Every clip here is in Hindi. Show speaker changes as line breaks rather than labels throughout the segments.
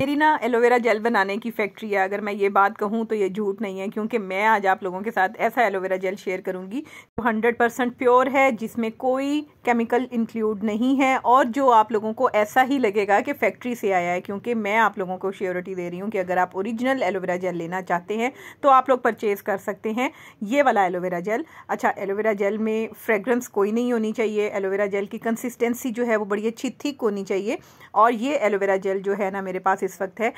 मेरी ना एलोवेरा जेल बनाने की फैक्ट्री है अगर मैं ये बात कहूँ तो ये झूठ नहीं है क्योंकि मैं आज आप लोगों के साथ ऐसा एलोवेरा जेल शेयर करूँगी जो हंड्रेड परसेंट प्योर है जिसमें कोई केमिकल इंक्लूड नहीं है और जो आप लोगों को ऐसा ही लगेगा कि फैक्ट्री से आया है क्योंकि मैं आप लोगों को श्योरिटी दे रही हूँ कि अगर आप ओरिजिनल एलोवेरा जेल लेना चाहते हैं तो आप लोग परचेज़ कर सकते हैं ये वाला एलोवेरा जेल अच्छा एलोवेरा जेल में फ्रेगरेंस कोई नहीं होनी चाहिए एलोवेरा जेल की कंसिस्टेंसी जो है वो बड़ी अच्छी थिक होनी चाहिए और ये एलोवेरा जेल जो है ना मेरे पास इस वक्त है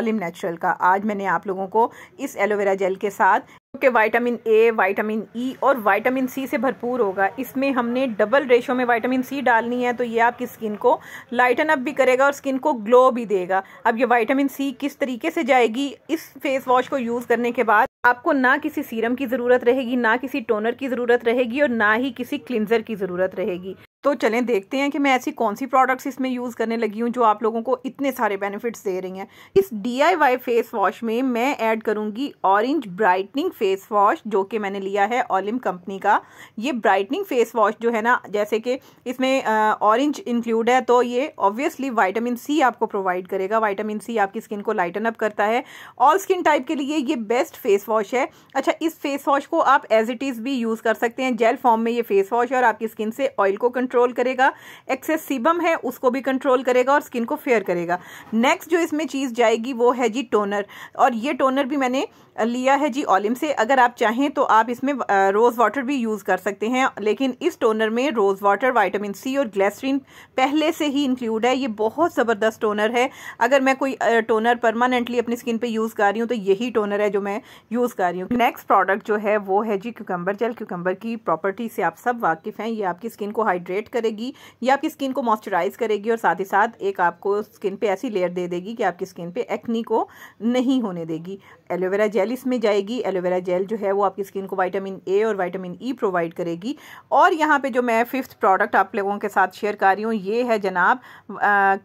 ऑलिम नेचुरल का आज मैंने आप लोगों को इस एलोवेरा जेल के साथ क्योंकि vitamin A vitamin E e और वाइटामिन सी से भरपूर होगा इसमें हमने डबल रेशो में वाइटामिन सी डालनी है तो ये आपकी स्किन को लाइटन अप भी करेगा और स्किन को ग्लो भी देगा अब ये वाइटामिन सी किस तरीके से जाएगी इस फेस वॉश को यूज़ करने के बाद आपको ना किसी सीरम की ज़रूरत रहेगी ना किसी टोनर की ज़रूरत रहेगी और ना ही किसी क्लिनजर की ज़रूरत रहेगी तो चलें देखते हैं कि मैं ऐसी कौन सी प्रोडक्ट्स इसमें यूज़ करने लगी हूँ जो आप लोगों को इतने सारे बेनिफिट्स दे रही हैं इस डीआईवाई फेस वॉश में मैं ऐड करूँगी ऑरेंज ब्राइटनिंग फेस वॉश जो कि मैंने लिया है ऑलिम कंपनी का ये ब्राइटनिंग फेस वॉश जो है ना जैसे कि इसमें ऑरेंज इंक्लूड है तो ये ऑब्वियसली वाइटामिन सी आपको प्रोवाइड करेगा वाइटामिन सी आपकी स्किन को लाइटन अप करता है ऑल स्किन टाइप के लिए ये बेस्ट फेस वॉश है अच्छा इस फेस वॉश को आप एज इट इज़ भी यूज़ कर सकते हैं जेल फॉर्म में ये फेस वॉश है और आपकी स्किन से ऑयल को कंट्रोल करेगा एक्सेस सीबम है उसको भी कंट्रोल करेगा और स्किन को फेयर करेगा नेक्स्ट जो इसमें चीज़ जाएगी वो है जी टोनर और ये टोनर भी मैंने लिया है जी ऑलिम से अगर आप चाहें तो आप इसमें रोज़ वाटर भी यूज़ कर सकते हैं लेकिन इस टोनर में रोज़ वाटर वाइटामिन सी और ग्लेसरीन पहले से ही इंक्लूड है ये बहुत ज़बरदस्त टोनर है अगर मैं कोई टोनर परमानेंटली अपनी स्किन पे यूज़ कर रही हूँ तो यही टोनर है जो मैं यूज़ कर रही हूँ नेक्स्ट प्रोडक्ट जो है वो है जी क्यूकम्बर जेल क्यूकम्बर की प्रॉपर्टी से आप सब वाकिफ़ हैं ये आपकी स्किन को हाइड्रेट हाइड्रेट करेगी या आपकी स्किन को मॉइस्चराइज करेगी और साथ ही साथ एक आपको स्किन पे ऐसी लेयर दे देगी कि आपकी स्किन पे एक्नी को नहीं होने देगी एलोवेरा जेल इसमें जाएगी एलोवेरा जेल जो है वो आपकी स्किन को वाइटामिन ए और वाइटामिन ई प्रोवाइड करेगी और यहाँ पे जो मैं फिफ्थ प्रोडक्ट आप लोगों के साथ शेयर कर रही हूँ ये है जनाब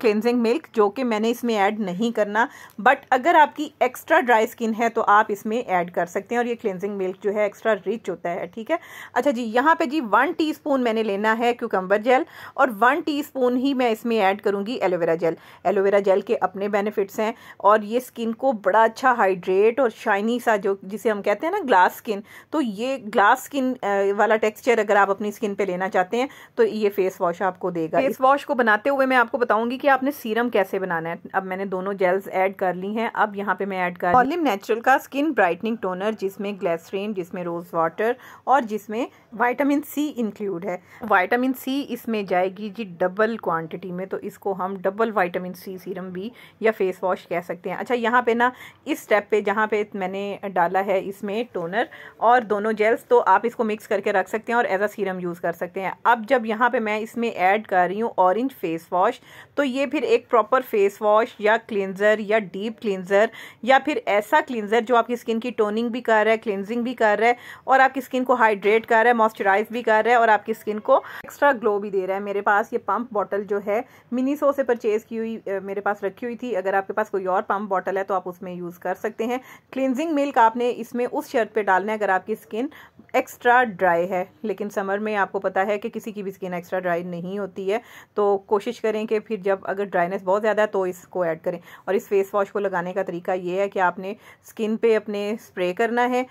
क्लेंजिंग मिल्क जो कि मैंने इसमें ऐड नहीं करना बट अगर आपकी एक्स्ट्रा ड्राई स्किन है तो आप इसमें ऐड कर सकते हैं और ये क्लेंजिंग मिल्क जो है एक्स्ट्रा रिच होता है ठीक है अच्छा जी यहाँ पे जी वन टीस्पून मैंने लेना है क्योंकि सांबर जेल और वन टीस्पून ही मैं इसमें ऐड करूँगी एलोवेरा जेल एलोवेरा जेल के अपने बेनिफिट्स हैं और ये स्किन को बड़ा अच्छा हाइड्रेट और शाइनी सा जो जिसे हम कहते हैं ना ग्लास स्किन तो ये ग्लास स्किन वाला टेक्सचर अगर आप अपनी स्किन पे लेना चाहते हैं तो ये फेस वॉश आपको देगा फेस वॉश को बनाते हुए मैं आपको बताऊंगी कि आपने सीरम कैसे बनाना है अब मैंने दोनों जेल्स ऐड कर ली हैं अब यहाँ पे मैं ऐड कर ऑलिम नेचुरल का स्किन ब्राइटनिंग टोनर जिसमें ग्लेसरीन जिसमें रोज़ वाटर और जिसमें वाइटामिन सी इंक्लूड है वाइटामिन सी सी इसमें जाएगी जी डबल क्वांटिटी में तो इसको हम डबल वाइटामिन सी सीरम भी या फेस वॉश कह सकते हैं अच्छा यहाँ पे ना इस स्टेप पे जहाँ पे मैंने डाला है इसमें टोनर और दोनों जेल्स तो आप इसको मिक्स करके रख सकते हैं और एज अ सीरम यूज़ कर सकते हैं अब जब यहाँ पर मैं इसमें ऐड कर रही हूँ ऑरेंज फेस वॉश तो ये फिर एक प्रॉपर फेस वॉश या क्लिनज़र या डीप क्लिनज़र या फिर ऐसा क्लिनज़र जो आपकी स्किन की टोनिंग भी कर रहा है क्लिनजिंग भी कर रहा है और आपकी स्किन को हाइड्रेट कर रहा है मॉइस्चराइज भी कर रहा है और आपकी स्किन को एक्स्ट्रा ग्लो भी दे रहा है मेरे पास ये पम्प बॉटल जो है मिनीसो से परचेज़ की हुई मेरे पास रखी हुई थी अगर आपके पास कोई और पम्प बॉटल है तो आप उसमें यूज़ कर सकते हैं क्लिनजिंग मिल्क आपने इसमें उस शर्ट पर डालना है अगर आपकी स्किन एक्स्ट्रा ड्राई है लेकिन समर में आपको पता है कि किसी की भी स्किन एक्स्ट्रा ड्राई नहीं होती है तो कोशिश करें कि फिर जब अगर ड्राइनेस बहुत ज़्यादा है तो इसको ऐड करें और इस फेस वॉश को लगाने का तरीका ये है कि आपने स्किन पे अपने स्प्रे करना है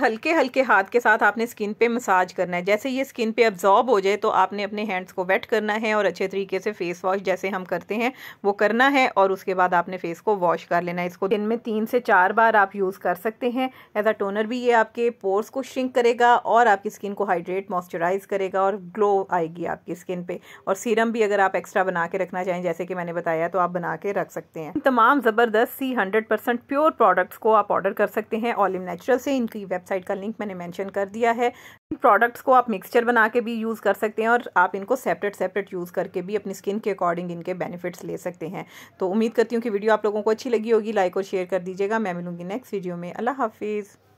हल्के हल्के हाथ के साथ आपने स्किन पे मसाज करना है जैसे ये स्किन पे अब्जॉर्ब हो जाए तो आपने अपने हैंड्स को वेट करना है और अच्छे तरीके से फेस वॉश जैसे हम करते हैं वो करना है और उसके बाद आपने फेस को वॉश कर लेना है इसको दिन में तीन से चार बार आप यूज़ कर सकते हैं एज अ टोनर भी ये आपके पोर्स को श्रिंक करेगा और आपकी स्किन को हाइड्रेट मॉइस्चराइज करेगा और ग्लो आएगी आपकी स्किन पे और सीरम भी अगर आप एक्स्ट्रा बना के रखना चाहें जैसे कि मैंने बताया तो आप बना के रख सकते हैं तमाम ज़बरदस्त सी हंड्रेड प्योर प्रोडक्ट्स को आप ऑर्डर कर सकते हैं ऑलिम नेचुरल से इनकी वेबसाइट का लिंक मैंने मेंशन कर दिया है इन प्रोडक्ट्स को आप मिक्सचर बना के भी यूज़ कर सकते हैं और आप इनको सेपरेट सेपरेट यूज़ करके भी अपनी स्किन के अकॉर्डिंग इनके बेनिफिट्स ले सकते हैं तो उम्मीद करती हूँ कि वीडियो आप लोगों को अच्छी लगी होगी लाइक और शेयर कर दीजिएगा मैं मिलूँगी नेक्स्ट वीडियो में अल्लाह हाफिज़